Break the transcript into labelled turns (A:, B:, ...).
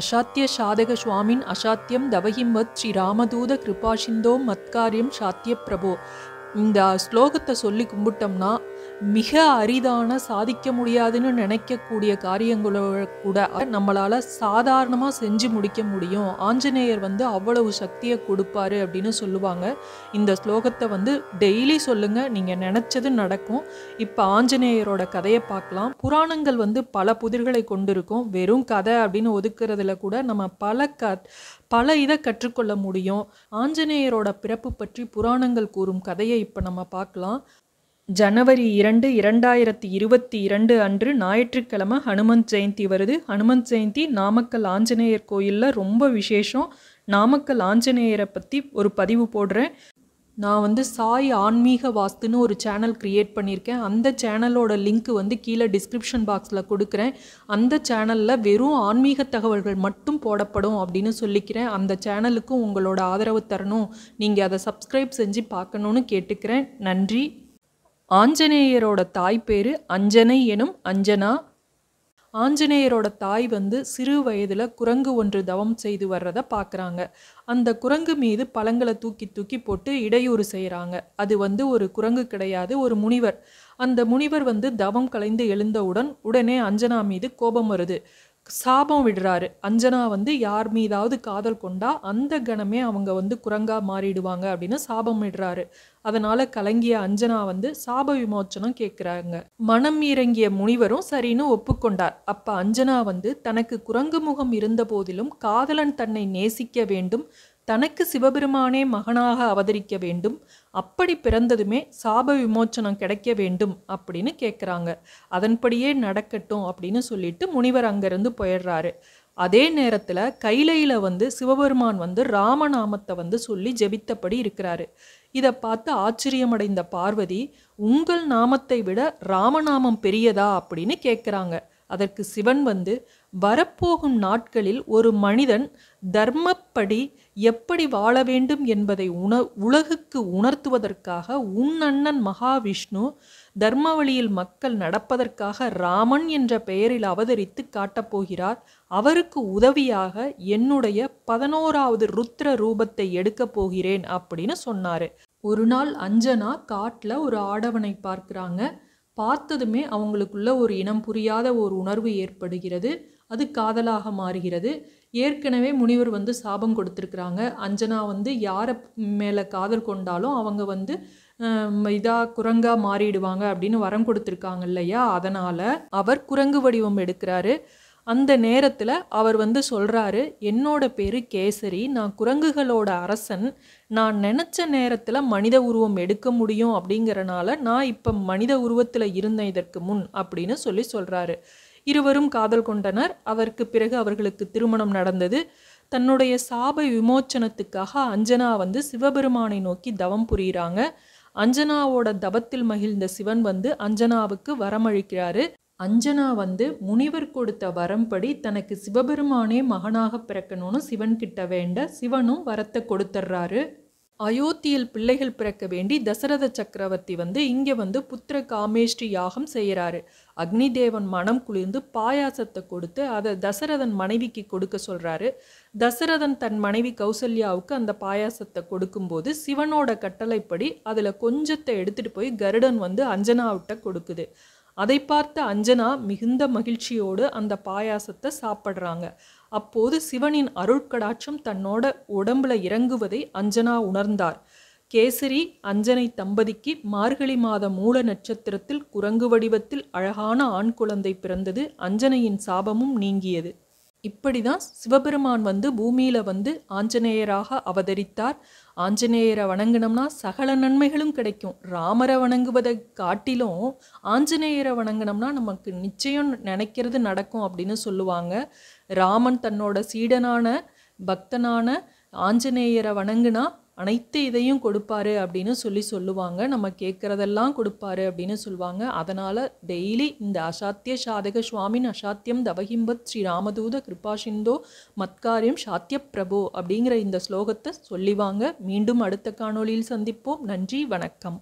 A: அசாத்திய சாதக சுவாமின் அசாத்தியம் தவஹிம்மத் ஸ்ரீ ராமதூத கிருபாசிந்தோ மத்காரியம் சாத்திய பிரபோ இந்த ஸ்லோகத்தை சொல்லி கும்பிட்டோம்னா மிக அரிதான சாதிக்க முடியாதுன்னு நினைக்கக்கூடிய காரியங்களோ கூட நம்மளால் சாதாரணமாக செஞ்சு முடிக்க முடியும் ஆஞ்சநேயர் வந்து அவ்வளவு சக்தியை கொடுப்பாரு அப்படின்னு சொல்லுவாங்க இந்த ஸ்லோகத்தை வந்து டெய்லி சொல்லுங்கள் நீங்கள் நினச்சது நடக்கும் இப்போ ஆஞ்சநேயரோட கதையை பார்க்கலாம் புராணங்கள் வந்து பல புதிர்களை கொண்டிருக்கும் வெறும் கதை அப்படின்னு ஒதுக்குறதுல கூட நம்ம பல க பல இதை கற்றுக்கொள்ள முடியும் ஆஞ்சநேயரோட பிறப்பு பற்றி புராணங்கள் கூறும் கதையை இப்போ நம்ம பார்க்கலாம் ஜனவரி இரண்டு இரண்டாயிரத்தி இருபத்தி இரண்டு அன்று ஞாயிற்றுக்கிழமை ஹனுமந்த் ஜெயந்தி வருது ஹனுமந்த் ஜெயந்தி நாமக்கல் ஆஞ்சநேயர் கோயிலில் ரொம்ப விசேஷம் நாமக்கல் ஆஞ்சநேயரை பற்றி ஒரு பதிவு போடுறேன் நான் வந்து சாய் ஆன்மீக வாஸ்துன்னு ஒரு சேனல் க்ரியேட் பண்ணியிருக்கேன் அந்த சேனலோட லிங்க்கு வந்து கீழே டிஸ்கிரிப்ஷன் பாக்ஸில் கொடுக்குறேன் அந்த சேனலில் வெறும் ஆன்மீக தகவல்கள் மட்டும் போடப்படும் அப்படின்னு சொல்லிக்கிறேன் அந்த சேனலுக்கும் உங்களோட ஆதரவு தரணும் நீங்கள் அதை சப்ஸ்கிரைப் செஞ்சு பார்க்கணுன்னு கேட்டுக்கிறேன் நன்றி ஆஞ்சநேயரோட தாய் பேர் அஞ்சனை எனும் அஞ்சனா ஆஞ்சநேயரோட தாய் வந்து சிறு வயதில் குரங்கு ஒன்று தவம் செய்து வர்றதை பார்க்குறாங்க அந்த குரங்கு மீது பழங்களை தூக்கி தூக்கி போட்டு இடையூறு செய்கிறாங்க அது வந்து ஒரு குரங்கு கிடையாது ஒரு முனிவர் அந்த முனிவர் வந்து தவம் கலைந்து எழுந்தவுடன் உடனே அஞ்சனா மீது கோபம் வருது சாபம் விடுறாரு அஞ்சனா வந்து யார் மீதாவது காதல் கொண்டா அந்த கணமே அவங்க வந்து குரங்கா மாறிடுவாங்க அப்படின்னு சாபம் விடுறாரு அதனால கலங்கிய அஞ்சனா வந்து சாப விமோச்சனம் கேட்குறாங்க மனம் இறங்கிய முனிவரும் சரின்னு ஒப்புக்கொண்டார் அப்ப அஞ்சனா வந்து தனக்கு குரங்கு முகம் இருந்த போதிலும் காதலன் தன்னை நேசிக்க வேண்டும் தனக்கு சிவபெருமானே மகனாக அவதரிக்க வேண்டும் அப்படி பிறந்ததுமே சாப விமோச்சனம் கிடைக்க வேண்டும் அப்படின்னு கேட்குறாங்க அதன்படியே நடக்கட்டும் அப்படின்னு சொல்லிட்டு முனிவர் அங்கேருந்து போயிடுறாரு அதே நேரத்தில் கைலையில் வந்து சிவபெருமான் வந்து ராமநாமத்தை வந்து சொல்லி ஜெபித்தபடி இருக்கிறாரு இதை பார்த்து ஆச்சரியமடைந்த பார்வதி உங்கள் நாமத்தை விட ராமநாமம் பெரியதா அப்படின்னு கேட்குறாங்க அதற்கு சிவன் வந்து வரப்போகும் நாட்களில் ஒரு மனிதன் தர்மப்படி எப்படி வாழ வேண்டும் என்பதை உண உலகுக்கு உணர்த்துவதற்காக உன் அண்ணன் மகாவிஷ்ணு தர்ம வழியில் மக்கள் நடப்பதற்காக ராமன் என்ற பெயரில் அவதரித்து காட்டப்போகிறார் அவருக்கு உதவியாக என்னுடைய பதினோராவது ருத்ர ரூபத்தை எடுக்கப் போகிறேன் அப்படின்னு சொன்னார் ஒரு நாள் அஞ்சனா காட்டில் ஒரு ஆடவனை பார்க்குறாங்க பார்த்ததுமே அவங்களுக்குள்ள ஒரு இனம் புரியாத ஒரு உணர்வு ஏற்படுகிறது அது காதலாக மாறுகிறது ஏற்கனவே முனிவர் வந்து சாபம் கொடுத்துருக்குறாங்க அஞ்சனா வந்து யாரை மேலே காதல் கொண்டாலும் அவங்க வந்து இதாக குரங்காக மாறிடுவாங்க அப்படின்னு வரம் கொடுத்துருக்காங்க இல்லையா அதனால் அவர் குரங்கு வடிவம் எடுக்கிறாரு அந்த நேரத்தில் அவர் வந்து சொல்கிறாரு என்னோட பேர் கேசரி நான் குரங்குகளோட அரசன் நான் நினச்ச நேரத்தில் மனித உருவம் எடுக்க முடியும் அப்படிங்கிறனால நான் இப்போ மனித உருவத்தில் இருந்தேன் இதற்கு முன் அப்படின்னு சொல்லி சொல்கிறாரு இருவரும் காதல் கொண்டனர் அதற்கு பிறகு அவர்களுக்கு திருமணம் நடந்தது தன்னுடைய சாப விமோச்சனத்துக்காக அஞ்சனா வந்து சிவபெருமானை நோக்கி தவம் புரியிறாங்க அஞ்சனாவோட தவத்தில் மகிழ்ந்த சிவன் வந்து அஞ்சனாவுக்கு வரமழிக்கிறாரு அஞ்சனா வந்து முனிவர் கொடுத்த வரம்படி தனக்கு சிவபெருமானே மகனாக பிறக்கணும்னு சிவன் கிட்ட வேண்ட சிவனும் வரத்தை கொடுத்துட்றாரு அயோத்தியில் பிள்ளைகள் பிறக்க வேண்டி தசரத சக்கரவர்த்தி வந்து இங்கே வந்து புத்திர காமேஷ்டி யாகம் செய்கிறாரு அக்னி தேவன் மனம் குளிர்ந்து பாயாசத்தை கொடுத்து அதை தசரதன் மனைவிக்கு கொடுக்க சொல்கிறாரு தசரதன் தன் மனைவி கௌசல்யாவுக்கு அந்த பாயாசத்தை கொடுக்கும்போது சிவனோட கட்டளைப்படி அதில் கொஞ்சத்தை எடுத்துகிட்டு போய் கருடன் வந்து அஞ்சனாவிட்ட கொடுக்குது அதை பார்த்த அஞ்சனா மிகுந்த மகிழ்ச்சியோடு அந்த பாயாசத்தை சாப்பிட்றாங்க அப்போது சிவனின் அருட்கடாட்சம் தன்னோட உடம்புல இறங்குவதை அஞ்சனா உணர்ந்தார் கேசரி அஞ்சனை தம்பதிக்கு மார்கழி மாத மூல நட்சத்திரத்தில் குரங்கு வடிவத்தில் அழகான ஆண் குழந்தை பிறந்தது அஞ்சனையின் சாபமும் நீங்கியது இப்படி தான் சிவபெருமான் வந்து பூமியில் வந்து ஆஞ்சநேயராக அவதரித்தார் ஆஞ்சநேயரை வணங்கினோம்னா சகல நன்மைகளும் கிடைக்கும் ராமரை வணங்குவதை காட்டிலும் ஆஞ்சநேயரை வணங்கினோம்னா நமக்கு நிச்சயம் நினைக்கிறது நடக்கும் அப்படின்னு சொல்லுவாங்க ராமன் தன்னோட சீடனான பக்தனான ஆஞ்சநேயரை வணங்குனா அனைத்து இதையும் கொடுப்பாரு அப்படின்னு சொல்லி சொல்லுவாங்க நம்ம கேட்குறதெல்லாம் கொடுப்பாரு அப்படின்னு சொல்லுவாங்க அதனால் டெய்லி இந்த அசாத்திய சாதக சுவாமின் அசாத்தியம் தவஹிம்பத் ஸ்ரீ ராமதூத கிருபாசிந்தோ மத்காரியம் சாத்திய பிரபு அப்படிங்கிற இந்த ஸ்லோகத்தை சொல்லிவாங்க மீண்டும் அடுத்த காணொளியில் சந்திப்போம் நன்றி வணக்கம்